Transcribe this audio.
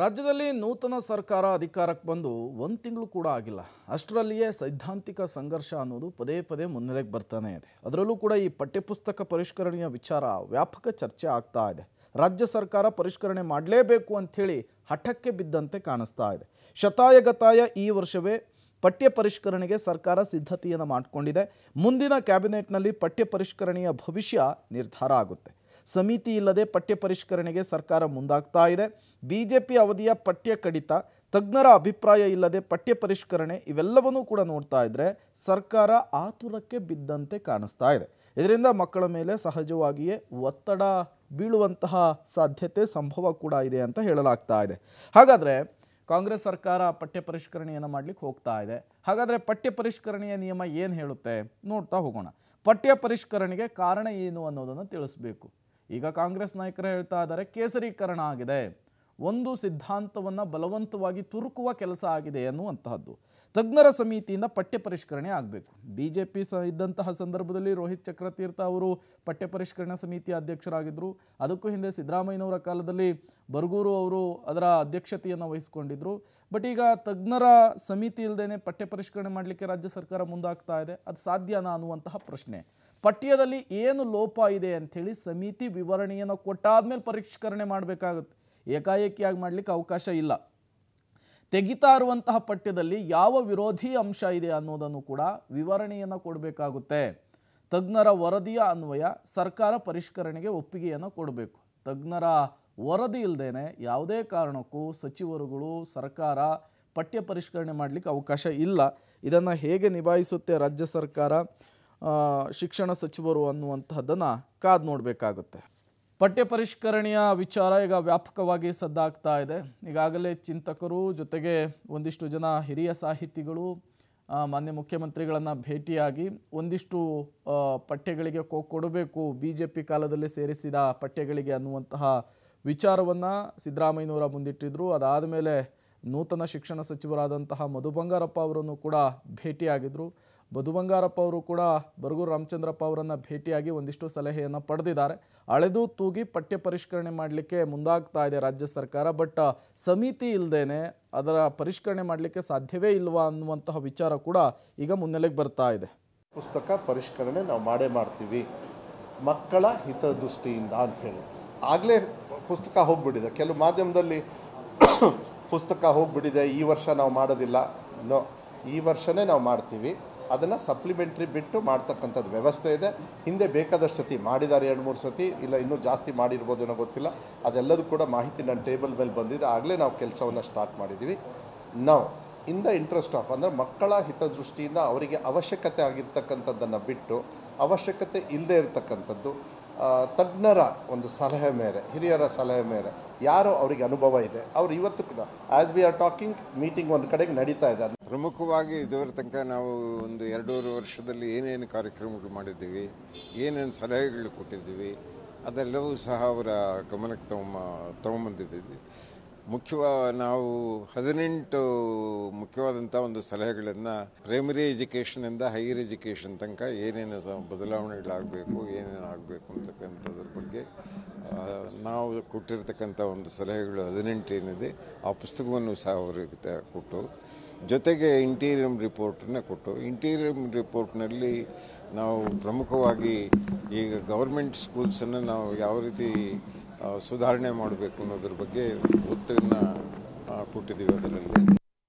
ರಾಜ್ಯದಲ್ಲಿ ನೂತನ ಸರ್ಕಾರ ಅಧಿಕಾರಕ್ಕೆ ಬಂದು ಒಂದು ತಿಂಗಳು ಕೂಡ ಆಗಿಲ್ಲ ಅಷ್ಟರಲ್ಲಿಯೇ ಸೈದ್ಧಾಂತಿಕ ಸಂಘರ್ಷ ಅನ್ನೋದು ಪದೇ ಪದೇ ಮುನ್ನೆಲೆಗೆ ಬರ್ತಾನೆ ಇದೆ ಅದರಲ್ಲೂ ಕೂಡ ಈ ಪಠ್ಯಪುಸ್ತಕ ಪರಿಷ್ಕರಣೆಯ ವಿಚಾರ ವ್ಯಾಪಕ ಚರ್ಚೆ ಆಗ್ತಾ ಇದೆ ರಾಜ್ಯ ಸರ್ಕಾರ ಪರಿಷ್ಕರಣೆ ಮಾಡಲೇಬೇಕು ಅಂಥೇಳಿ ಹಠಕ್ಕೆ ಬಿದ್ದಂತೆ ಕಾಣಿಸ್ತಾ ಇದೆ ಶತಾಯಗತಾಯ ಈ ವರ್ಷವೇ ಪಠ್ಯ ಪರಿಷ್ಕರಣೆಗೆ ಸರ್ಕಾರ ಸಿದ್ಧತೆಯನ್ನು ಮಾಡಿಕೊಂಡಿದೆ ಮುಂದಿನ ಕ್ಯಾಬಿನೆಟ್ನಲ್ಲಿ ಪಠ್ಯ ಪರಿಷ್ಕರಣೆಯ ಭವಿಷ್ಯ ನಿರ್ಧಾರ ಆಗುತ್ತೆ ಸಮಿತಿ ಇಲ್ಲದೆ ಪಠ್ಯ ಪರಿಷ್ಕರಣೆಗೆ ಸರ್ಕಾರ ಮುಂದಾಗ್ತಾ ಇದೆ ಬಿಜೆಪಿ ಅವಧಿಯ ಪಠ್ಯ ಕಡಿತ ತಜ್ಞರ ಅಭಿಪ್ರಾಯ ಇಲ್ಲದೆ ಪಠ್ಯ ಪರಿಷ್ಕರಣೆ ಇವೆಲ್ಲವನ್ನೂ ಕೂಡ ನೋಡ್ತಾ ಇದ್ದರೆ ಸರ್ಕಾರ ಆತುರಕ್ಕೆ ಬಿದ್ದಂತೆ ಕಾಣಿಸ್ತಾ ಇದೆ ಇದರಿಂದ ಮಕ್ಕಳ ಮೇಲೆ ಸಹಜವಾಗಿಯೇ ಒತ್ತಡ ಬೀಳುವಂತಹ ಸಾಧ್ಯತೆ ಸಂಭವ ಕೂಡ ಇದೆ ಅಂತ ಹೇಳಲಾಗ್ತಾ ಇದೆ ಹಾಗಾದರೆ ಕಾಂಗ್ರೆಸ್ ಸರ್ಕಾರ ಪಠ್ಯ ಪರಿಷ್ಕರಣೆಯನ್ನು ಮಾಡಲಿಕ್ಕೆ ಹೋಗ್ತಾ ಇದೆ ಹಾಗಾದರೆ ಪಠ್ಯ ಪರಿಷ್ಕರಣೆಯ ನಿಯಮ ಏನು ಹೇಳುತ್ತೆ ನೋಡ್ತಾ ಹೋಗೋಣ ಪಠ್ಯ ಪರಿಷ್ಕರಣೆಗೆ ಕಾರಣ ಏನು ಅನ್ನೋದನ್ನು ತಿಳಿಸ್ಬೇಕು ಈಗ ಕಾಂಗ್ರೆಸ್ ನಾಯಕರು ಹೇಳ್ತಾ ಇದ್ದಾರೆ ಕೇಸರೀಕರಣ ಆಗಿದೆ ಒಂದು ಸಿದ್ಧಾಂತವನ್ನು ಬಲವಂತವಾಗಿ ತುರುಕುವ ಕೆಲಸ ಆಗಿದೆ ಅನ್ನುವಂತಹದ್ದು ತಜ್ಞರ ಸಮಿತಿಯಿಂದ ಪಠ್ಯ ಪರಿಷ್ಕರಣೆ ಆಗಬೇಕು ಬಿ ಜೆ ಪಿ ಸ ಇದ್ದಂತಹ ಸಂದರ್ಭದಲ್ಲಿ ರೋಹಿತ್ ಚಕ್ರತೀರ್ಥ ಅವರು ಪಠ್ಯ ಪರಿಷ್ಕರಣಾ ಸಮಿತಿಯ ಅಧ್ಯಕ್ಷರಾಗಿದ್ದರು ಅದಕ್ಕೂ ಹಿಂದೆ ಸಿದ್ದರಾಮಯ್ಯನವರ ಕಾಲದಲ್ಲಿ ಬರಗೂರು ಅವರು ಅದರ ಅಧ್ಯಕ್ಷತೆಯನ್ನು ವಹಿಸಿಕೊಂಡಿದ್ದರು ಬಟ್ ಈಗ ತಜ್ಞರ ಸಮಿತಿ ಇಲ್ಲದೇ ಪಠ್ಯ ಪರಿಷ್ಕರಣೆ ಮಾಡಲಿಕ್ಕೆ ರಾಜ್ಯ ಸರ್ಕಾರ ಮುಂದಾಗ್ತಾ ಇದೆ ಅದು ಸಾಧ್ಯನಾ ಅನ್ನುವಂತಹ ಪ್ರಶ್ನೆ ಪಠ್ಯದಲ್ಲಿ ಏನು ಲೋಪ ಇದೆ ಅಂಥೇಳಿ ಸಮಿತಿ ವಿವರಣೆಯನ್ನು ಕೊಟ್ಟಾದ್ಮೇಲೆ ಪರಿಷ್ಕರಣೆ ಮಾಡಬೇಕಾಗುತ್ತೆ ಏಕಾಏಕಿಯಾಗಿ ಮಾಡಲಿಕ್ಕೆ ಅವಕಾಶ ಇಲ್ಲ ತೆಗಿತಾ ಇರುವಂತಹ ಪಠ್ಯದಲ್ಲಿ ಯಾವ ವಿರೋಧಿ ಅಂಶ ಇದೆ ಅನ್ನೋದನ್ನು ಕೂಡ ವಿವರಣೆಯನ್ನು ಕೊಡಬೇಕಾಗುತ್ತೆ ತಜ್ಞರ ವರದಿಯ ಅನ್ವಯ ಸರ್ಕಾರ ಪರಿಷ್ಕರಣೆಗೆ ಒಪ್ಪಿಗೆಯನ್ನು ಕೊಡಬೇಕು ತಜ್ಞರ ವರದಿ ಇಲ್ಲದೇನೆ ಯಾವುದೇ ಕಾರಣಕ್ಕೂ ಸಚಿವರುಗಳು ಸರ್ಕಾರ ಪಠ್ಯ ಪರಿಷ್ಕರಣೆ ಮಾಡಲಿಕ್ಕೆ ಅವಕಾಶ ಇಲ್ಲ ಇದನ್ನು ಹೇಗೆ ನಿಭಾಯಿಸುತ್ತೆ ರಾಜ್ಯ ಸರ್ಕಾರ ಶಿಕ್ಷಣ ಸಚಿವರು ಅನ್ನುವಂತಹದ್ದನ್ನು ಕಾದು ನೋಡಬೇಕಾಗುತ್ತೆ ಪಠ್ಯ ಪರಿಷ್ಕರಣೆಯ ವಿಚಾರ ಈಗ ವ್ಯಾಪಕವಾಗಿ ಸದ್ದಾಗ್ತಾ ಇದೆ ಈಗಾಗಲೇ ಚಿಂತಕರು ಜೊತೆಗೆ ಒಂದಿಷ್ಟು ಜನ ಹಿರಿಯ ಸಾಹಿತಿಗಳು ಮಾನ್ಯ ಮುಖ್ಯಮಂತ್ರಿಗಳನ್ನು ಭೇಟಿಯಾಗಿ ಒಂದಿಷ್ಟು ಪಠ್ಯಗಳಿಗೆ ಕೊ ಕೊಡಬೇಕು ಬಿ ಜೆ ಪಿ ಕಾಲದಲ್ಲಿ ಸೇರಿಸಿದ ಪಠ್ಯಗಳಿಗೆ ಅನ್ನುವಂತಹ ವಿಚಾರವನ್ನು ಸಿದ್ದರಾಮಯ್ಯನವರ ಮುಂದಿಟ್ಟಿದ್ದರು ಅದಾದ ಮೇಲೆ ನೂತನ ಶಿಕ್ಷಣ ಸಚಿವರಾದಂತಹ ಮಧು ಬಂಗಾರಪ್ಪ ಅವರನ್ನು ಕೂಡ ಭೇಟಿಯಾಗಿದ್ದರು ಮಧು ಬಂಗಾರಪ್ಪ ಅವರು ಕೂಡ ಬರಗೂರು ರಾಮಚಂದ್ರಪ್ಪ ಅವರನ್ನು ಭೇಟಿಯಾಗಿ ಒಂದಿಷ್ಟು ಸಲಹೆಯನ್ನು ಪಡೆದಿದ್ದಾರೆ ಅಳೆದು ತೂಗಿ ಪಠ್ಯ ಪರಿಷ್ಕರಣೆ ಮಾಡಲಿಕ್ಕೆ ಮುಂದಾಗ್ತಾ ಇದೆ ರಾಜ್ಯ ಸರ್ಕಾರ ಬಟ್ ಸಮಿತಿ ಇಲ್ಲದೇನೆ ಅದರ ಪರಿಷ್ಕರಣೆ ಮಾಡಲಿಕ್ಕೆ ಸಾಧ್ಯವೇ ಇಲ್ವಾ ಅನ್ನುವಂತಹ ವಿಚಾರ ಕೂಡ ಈಗ ಮುನ್ನೆಲೆಗೆ ಬರ್ತಾ ಇದೆ ಪುಸ್ತಕ ಪರಿಷ್ಕರಣೆ ನಾವು ಮಾಡೇ ಮಾಡ್ತೀವಿ ಮಕ್ಕಳ ಹಿತದೃಷ್ಟಿಯಿಂದ ಅಂಥೇಳಿ ಆಗಲೇ ಪುಸ್ತಕ ಹೋಗ್ಬಿಟ್ಟಿದೆ ಕೆಲವು ಮಾಧ್ಯಮದಲ್ಲಿ ಪುಸ್ತಕ ಹೋಗ್ಬಿಟ್ಟಿದೆ ಈ ವರ್ಷ ನಾವು ಮಾಡೋದಿಲ್ಲ ನೋ ಈ ವರ್ಷವೇ ನಾವು ಮಾಡ್ತೀವಿ ಅದನ್ನು ಸಪ್ಲಿಮೆಂಟ್ರಿ ಬಿಟ್ಟು ಮಾಡ್ತಕ್ಕಂಥದ್ದು ವ್ಯವಸ್ಥೆ ಇದೆ ಹಿಂದೆ ಬೇಕಾದಷ್ಟು ಸತಿ ಮಾಡಿದ್ದಾರೆ ಎರಡು ಮೂರು ಸತಿ ಇಲ್ಲ ಇನ್ನೂ ಜಾಸ್ತಿ ಮಾಡಿರ್ಬೋದೇನೋ ಗೊತ್ತಿಲ್ಲ ಅದೆಲ್ಲದೂ ಕೂಡ ಮಾಹಿತಿ ನನ್ನ ಟೇಬಲ್ ಮೇಲೆ ಬಂದಿದೆ ಆಗಲೇ ನಾವು ಕೆಲಸವನ್ನು ಸ್ಟಾರ್ಟ್ ಮಾಡಿದ್ದೀವಿ ನಾವು ಇನ್ ದ ಇಂಟ್ರೆಸ್ಟ್ ಆಫ್ ಅಂದರೆ ಮಕ್ಕಳ ಹಿತದೃಷ್ಟಿಯಿಂದ ಅವರಿಗೆ ಅವಶ್ಯಕತೆ ಆಗಿರ್ತಕ್ಕಂಥದ್ದನ್ನು ಬಿಟ್ಟು ಅವಶ್ಯಕತೆ ಇಲ್ಲದೇ ಇರತಕ್ಕಂಥದ್ದು ತಜ್ಞರ ಒಂದು ಸಲಹೆ ಮೇರೆ ಹಿರಿಯರ ಸಲಹೆ ಮೇರೆ ಯಾರು ಅವರಿಗೆ ಅನುಭವ ಇದೆ ಅವರು ಇವತ್ತು ಕೂಡ as we are talking meeting ಒಂದು ಕಡೆಗೆ ನಡೀತಾ ಇದೆ ಪ್ರಮುಖವಾಗಿ ಇದುವರ ತನಕ ನಾವು ಒಂದು ಎರಡೂವರೆ ವರ್ಷದಲ್ಲಿ ಏನೇನು ಕಾರ್ಯಕ್ರಮಗಳು ಮಾಡಿದ್ದೀವಿ ಏನೇನು ಸಲಹೆಗಳು ಕೊಟ್ಟಿದ್ದೀವಿ ಅದೆಲ್ಲವೂ ಸಹ ಅವರ ಗಮನಕ್ಕೆ ತಗೊಂಬ ತಗೊಂಬಂದಿದ್ದೀವಿ ಮುಖ್ಯವ ನಾವು ಹದಿನೆಂಟು ಮುಖ್ಯವಾದಂಥ ಒಂದು ಸಲಹೆಗಳನ್ನು ಪ್ರೈಮರಿ ಎಜುಕೇಷನಿಂದ ಹೈಯರ್ ಎಜುಕೇಷನ್ ತನಕ ಏನೇನು ಬದಲಾವಣೆಗಳಾಗಬೇಕು ಏನೇನು ಆಗಬೇಕು ಅಂತಕ್ಕಂಥ ನಾವು ಕೊಟ್ಟಿರ್ತಕ್ಕಂಥ ಒಂದು ಸಲಹೆಗಳು ಹದಿನೆಂಟು ಏನಿದೆ ಆ ಪುಸ್ತಕವನ್ನು ಸಹ ಅವರಿಗೆ ಕೊಟ್ಟು ಜೊತೆಗೆ ಇಂಟೀರಿಯಂ ರಿಪೋರ್ಟನ್ನು ಕೊಟ್ಟು ಇಂಟೀರಿಯಮ್ ರಿಪೋರ್ಟ್ನಲ್ಲಿ ನಾವು ಪ್ರಮುಖವಾಗಿ ಈಗ ಗೌರ್ಮೆಂಟ್ ಸ್ಕೂಲ್ಸನ್ನು ನಾವು ಯಾವ ರೀತಿ ಸುಧಾರಣೆ ಮಾಡಬೇಕು ಅನ್ನೋದ್ರ ಬಗ್ಗೆ ಒತ್ತನ್ನು ಕೊಟ್ಟಿದ್ದೀವಿ ಅದರಲ್ಲಿ